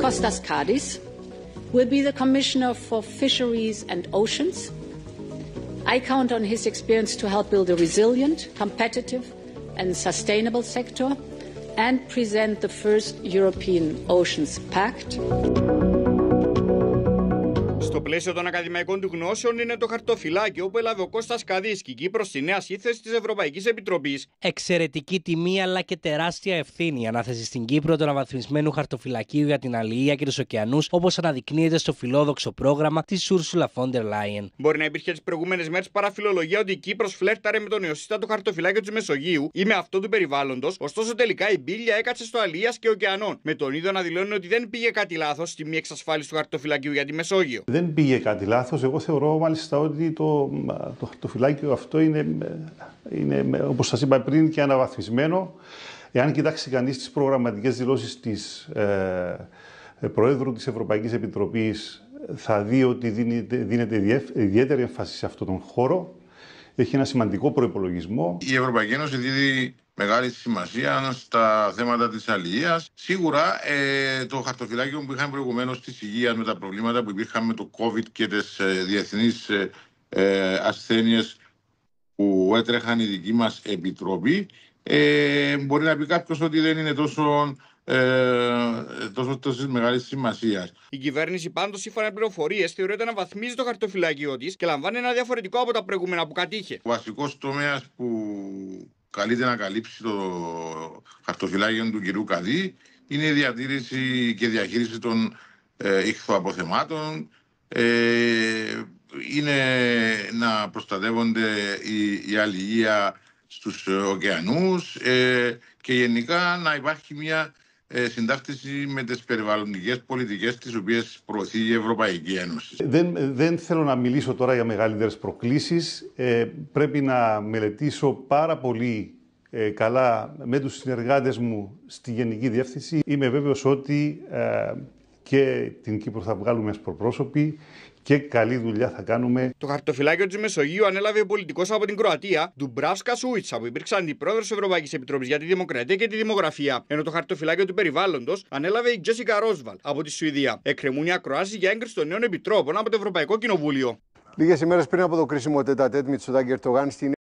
Costas Kardis will be the Commissioner for Fisheries and Oceans. I count on his experience to help build a resilient, competitive, and sustainable sector and present the first European Oceans Pact. Στο πλαίσιο των ακαδημαϊκών του γνώσεων είναι το χαρτοφυλάκι όπου έλαβε ο Κώστας Καδίσκη, Κύπρος στη νέα σύνθεση της Ευρωπαϊκής Επιτροπής. Εξαιρετική τιμή αλλά και τεράστια ευθύνη η ανάθεση στην Κύπρο του αναβαθμισμένου χαρτοφυλακίου για την αλληλεία και τους ωκεανούς, όπως αναδεικνύεται στο φιλόδοξο πρόγραμμα της Ursula von der Leyen. Μπορεί να υπήρχε τις προηγούμενες μέρες παραφιλολογία ότι η Κύπρος φλέρταρε με τον Ιωσήτα του χαρτοφυλάκιο της Μεσογείου ή με αυτό του περιβάλλοντος, ωστόσο τελικά η μπύλια έκατσε στο Αλίας και ωκεανών. Με τον ίδιο να δηλώνει ότι δεν πήγε κάτι λάθος στη μη εξασφάλιση του χαρτοφυλακίου για τη Μεσόγειο δεν πήγε κάτι λάθος. Εγώ θεωρώ μάλιστα ότι το, το, το φυλάκιο αυτό είναι, είναι όπως σας είπα πριν, και αναβαθμισμένο. Εάν κοιτάξει κανείς τις προγραμματικές δηλώσεις της ε, ε, Προέδρου της Ευρωπαϊκής Επιτροπής, θα δει ότι δίνεται, δίνεται ιδιαίτερη έμφαση σε αυτόν τον χώρο έχει ένα σημαντικό προπολογισμό. Η Ευρωπαϊκή Ένωση δίδει μεγάλη σημασία στα θέματα της αλληλείας. Σίγουρα ε, το χαρτοφυλάκιο που είχαμε προηγουμένως της υγείας με τα προβλήματα που υπήρχαν με το COVID και τις ε, διεθνείς ε, ε, ασθένειες που έτρεχαν η δική μας επιτροπή ε, μπορεί να πει κάποιος ότι δεν είναι τόσο ε, τόσο τόσο μεγάλης σημασίας. Η κυβέρνηση πάντως, σύμφωνα με πληροφορίες, θεωρείται να βαθμίζει το χαρτοφυλάκιό της και λαμβάνει ένα διαφορετικό από τα προηγούμενα που κατήχε. Ο βασικός τομέας που καλείται να καλύψει το χαρτοφυλάκιο του κυρίου Καδί είναι η διατήρηση και διαχείριση των ε, ηχθοαποθεμάτων. Ε, είναι να προστατεύονται η, η αλληλεία στους ε, ωκεανούς ε, και γενικά να υπάρχει μια ε, συντάκτηση με τις περιβαλλοντικές πολιτικές τις οποίες προωθεί η Ευρωπαϊκή Ένωση. Δεν, δεν θέλω να μιλήσω τώρα για μεγαλύτερες προκλήσεις. Ε, πρέπει να μελετήσω πάρα πολύ ε, καλά με τους συνεργάτες μου στη Γενική Διεύθυνση. Είμαι βέβαιος ότι ε, και την Κύπρο θα βγάλουμε προπρόσωποι και καλή δουλειά θα κάνουμε. Το χαρτοφυλάκιο της Μεσογείου ανέλαβε ο πολιτικός από την Κροατία, Ντουμπράσκα Σούιτσα, που υπήρξε αντιπρόεδρο τη Ευρωπαϊκής Επιτροπής για τη Δημοκρατία και τη Δημογραφία. Ενώ το χαρτοφυλάκιο του περιβάλλοντος ανέλαβε η Τζέσικα Ρόσβαλ από τη Σουηδία. Εκκρεμούν οι ακροάσεις για έγκριση των νέων επιτρόπων από το Ευρωπαϊκό Κοινοβούλιο. Λίγες ημέρες πριν από το κρίσιμο τετατέτ Σουδάγκη Ερτογάν στην